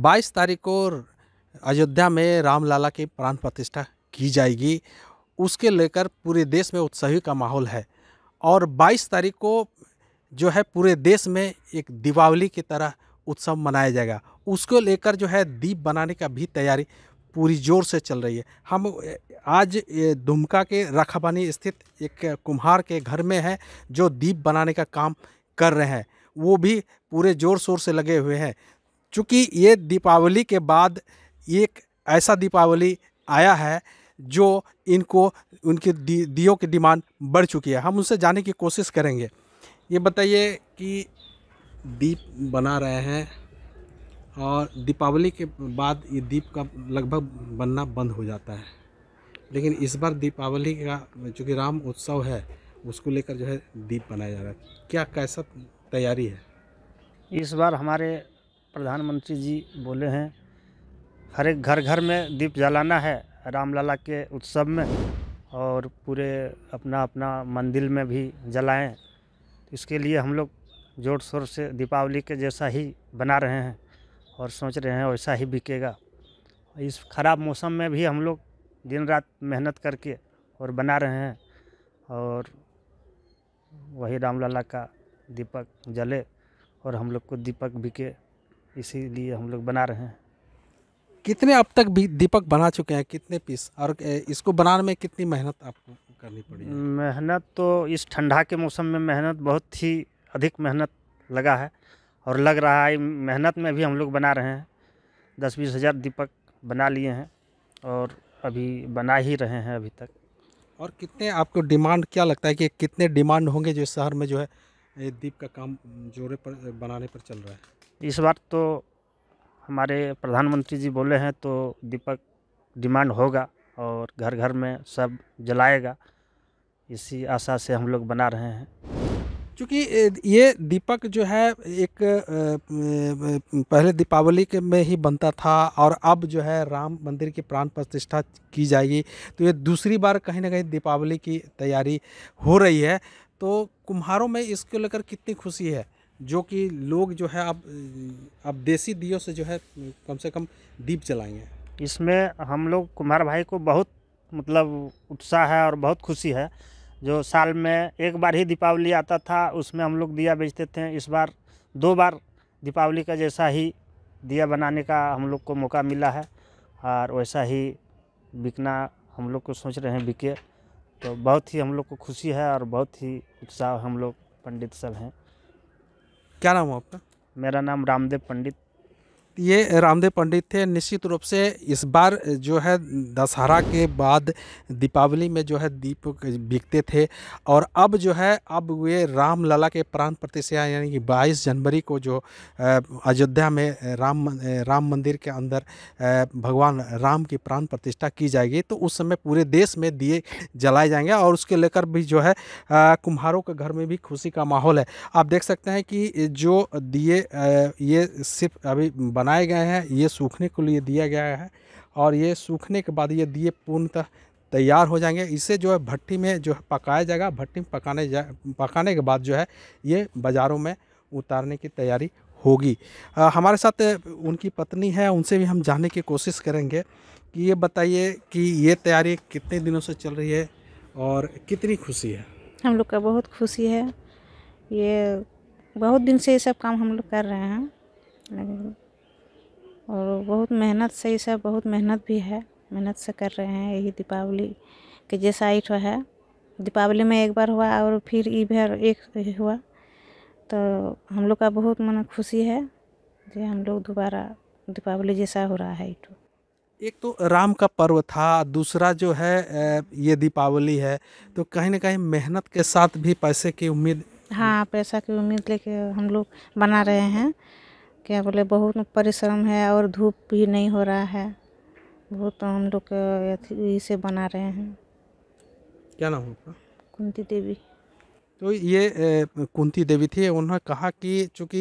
बाईस तारीख को अयोध्या में रामलाला की प्राण प्रतिष्ठा की जाएगी उसके लेकर पूरे देश में उत्साही का माहौल है और 22 तारीख को जो है पूरे देश में एक दीपावली की तरह उत्सव मनाया जाएगा उसको लेकर जो है दीप बनाने का भी तैयारी पूरी जोर से चल रही है हम आज दुमका के रखाबानी स्थित एक कुम्हार के घर में हैं जो दीप बनाने का काम कर रहे हैं वो भी पूरे ज़ोर शोर से लगे हुए हैं चूँकि ये दीपावली के बाद एक ऐसा दीपावली आया है जो इनको उनके दी, दियो की डिमांड बढ़ चुकी है हम उनसे जाने की कोशिश करेंगे ये बताइए कि दीप बना रहे हैं और दीपावली के बाद ये दीप का लगभग बनना बंद हो जाता है लेकिन इस बार दीपावली का चूँकि राम उत्सव है उसको लेकर जो है दीप बनाया जा रहा है क्या कैसा तैयारी है इस बार हमारे प्रधानमंत्री जी बोले हैं हर एक घर घर में दीप जलाना है रामलला के उत्सव में और पूरे अपना अपना मंदिर में भी जलाएं इसके लिए हम लोग जोर शोर से दीपावली के जैसा ही बना रहे हैं और सोच रहे हैं वैसा ही बिकेगा इस ख़राब मौसम में भी हम लोग दिन रात मेहनत करके और बना रहे हैं और वही रामलला का दीपक जले और हम लोग को दीपक बिके इसीलिए हम लोग बना रहे हैं कितने अब तक भी दीपक बना चुके हैं कितने पीस और इसको बनाने में कितनी मेहनत आपको करनी पड़ी मेहनत तो इस ठंडा के मौसम में मेहनत बहुत ही अधिक मेहनत लगा है और लग रहा है मेहनत में भी हम लोग बना रहे हैं दस बीस हज़ार दीपक बना लिए हैं और अभी बना ही रहे हैं अभी तक और कितने आपको डिमांड क्या लगता है कि कितने डिमांड होंगे जो शहर में जो है ये दीप का काम जोरे पर बनाने पर चल रहा है इस बार तो हमारे प्रधानमंत्री जी बोले हैं तो दीपक डिमांड होगा और घर घर में सब जलाएगा इसी आशा से हम लोग बना रहे हैं क्योंकि ये दीपक जो है एक पहले दीपावली के में ही बनता था और अब जो है राम मंदिर की प्राण प्रतिष्ठा की जाएगी तो ये दूसरी बार कहीं ना कहीं दीपावली की तैयारी हो रही है तो कुम्हारों में इसको लेकर कितनी खुशी है जो कि लोग जो है अब अब देसी दियो से जो है कम से कम दीप जलाएंगे इसमें हम लोग कुम्हार भाई को बहुत मतलब उत्साह है और बहुत खुशी है जो साल में एक बार ही दीपावली आता था उसमें हम लोग दिया बेचते थे इस बार दो बार दीपावली का जैसा ही दिया बनाने का हम लोग को मौका मिला है और वैसा ही बिकना हम लोग को सोच रहे हैं बिके तो बहुत ही हम लोग को खुशी है और बहुत ही उत्साह हम लोग पंडित सब हैं क्या नाम है आपका मेरा नाम रामदेव पंडित ये रामदेव पंडित थे निश्चित रूप से इस बार जो है दशहरा के बाद दीपावली में जो है दीप बिकते थे और अब जो है अब वे रामलला के प्राण प्रतिष्ठा यानी कि 22 जनवरी को जो अयोध्या में राम राम मंदिर के अंदर भगवान राम की प्राण प्रतिष्ठा की जाएगी तो उस समय पूरे देश में दिए जलाए जाएंगे और उसके लेकर भी जो है कुम्हारों के घर में भी खुशी का माहौल है आप देख सकते हैं कि जो दिए ये सिर्फ अभी बनाए गए हैं ये सूखने के लिए दिया गया है और ये सूखने के बाद ये दिए पूर्णतः तैयार हो जाएंगे इसे जो है भट्टी में जो है पकाया जाएगा भट्टी में पकाने जा पकाने के बाद जो है ये बाज़ारों में उतारने की तैयारी होगी आ, हमारे साथ उनकी पत्नी है उनसे भी हम जानने की कोशिश करेंगे कि ये बताइए कि ये तैयारी कितने दिनों से चल रही है और कितनी खुशी है हम लोग का बहुत खुशी है ये बहुत दिन से ये सब काम हम लोग कर रहे हैं और बहुत मेहनत से ये सब बहुत मेहनत भी है मेहनत से कर रहे हैं यही दीपावली के जैसा ईट है दीपावली में एक बार हुआ और फिर ई एक हुआ तो हम लोग का बहुत मन खुशी है जो हम लोग दोबारा दीपावली जैसा हो रहा है ईटो एक तो राम का पर्व था दूसरा जो है ये दीपावली है तो कहीं ना कहीं मेहनत के साथ भी पैसे की उम्मीद हाँ पैसा की उम्मीद लेके हम लोग बना रहे हैं क्या बोले बहुत परिश्रम है और धूप भी नहीं हो रहा है बहुत हम लोग इसे बना रहे हैं क्या नाम आपका कुंती देवी तो ये कुंती देवी थी उन्होंने कहा कि चूँकि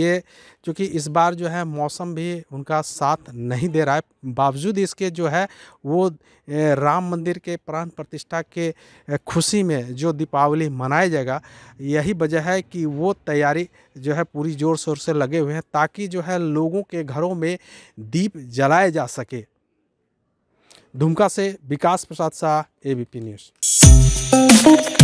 ये चूँकि इस बार जो है मौसम भी उनका साथ नहीं दे रहा है बावजूद इसके जो है वो राम मंदिर के प्राण प्रतिष्ठा के खुशी में जो दीपावली मनाया जाएगा यही वजह है कि वो तैयारी जो है पूरी ज़ोर शोर से लगे हुए हैं ताकि जो है लोगों के घरों में दीप जलाए जा सके दुमका से विकास प्रसाद शाह ए न्यूज़